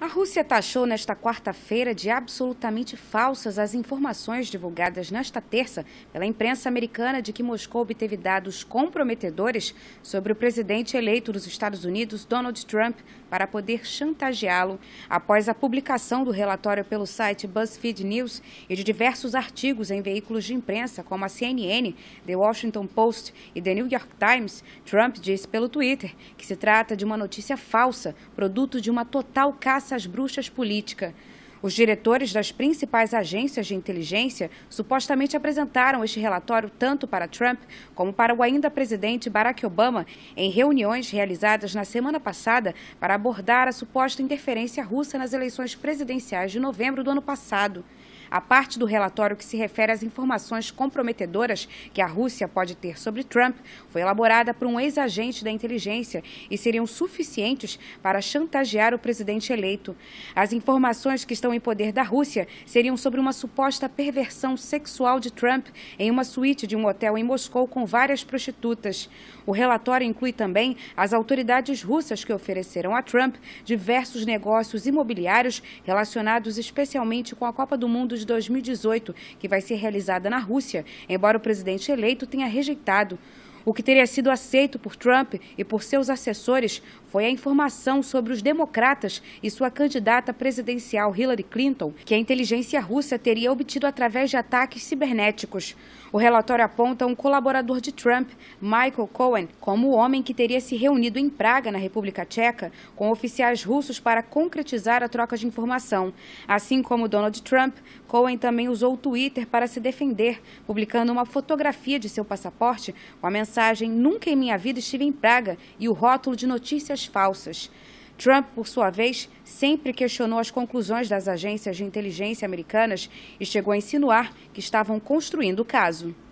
A Rússia taxou nesta quarta-feira de absolutamente falsas as informações divulgadas nesta terça pela imprensa americana de que Moscou obteve dados comprometedores sobre o presidente eleito dos Estados Unidos, Donald Trump, para poder chantageá-lo após a publicação do relatório pelo site BuzzFeed News e de diversos artigos em veículos de imprensa como a CNN, The Washington Post e The New York Times. Trump disse pelo Twitter que se trata de uma notícia falsa, produto de uma total caça caça às bruxas política. Os diretores das principais agências de inteligência supostamente apresentaram este relatório tanto para Trump como para o ainda presidente Barack Obama em reuniões realizadas na semana passada para abordar a suposta interferência russa nas eleições presidenciais de novembro do ano passado a parte do relatório que se refere às informações comprometedoras que a Rússia pode ter sobre Trump foi elaborada por um ex-agente da inteligência e seriam suficientes para chantagear o presidente eleito. As informações que estão em poder da Rússia seriam sobre uma suposta perversão sexual de Trump em uma suíte de um hotel em Moscou com várias prostitutas. O relatório inclui também as autoridades russas que ofereceram a Trump diversos negócios imobiliários relacionados especialmente com a Copa do Mundo de 2018, que vai ser realizada na Rússia, embora o presidente eleito tenha rejeitado o que teria sido aceito por Trump e por seus assessores foi a informação sobre os democratas e sua candidata presidencial Hillary Clinton, que a inteligência russa teria obtido através de ataques cibernéticos. O relatório aponta um colaborador de Trump, Michael Cohen, como o homem que teria se reunido em Praga, na República Tcheca, com oficiais russos para concretizar a troca de informação. Assim como Donald Trump, Cohen também usou o Twitter para se defender, publicando uma fotografia de seu passaporte com a mensagem Nunca em minha vida estive em Praga e o rótulo de notícias falsas. Trump, por sua vez, sempre questionou as conclusões das agências de inteligência americanas e chegou a insinuar que estavam construindo o caso.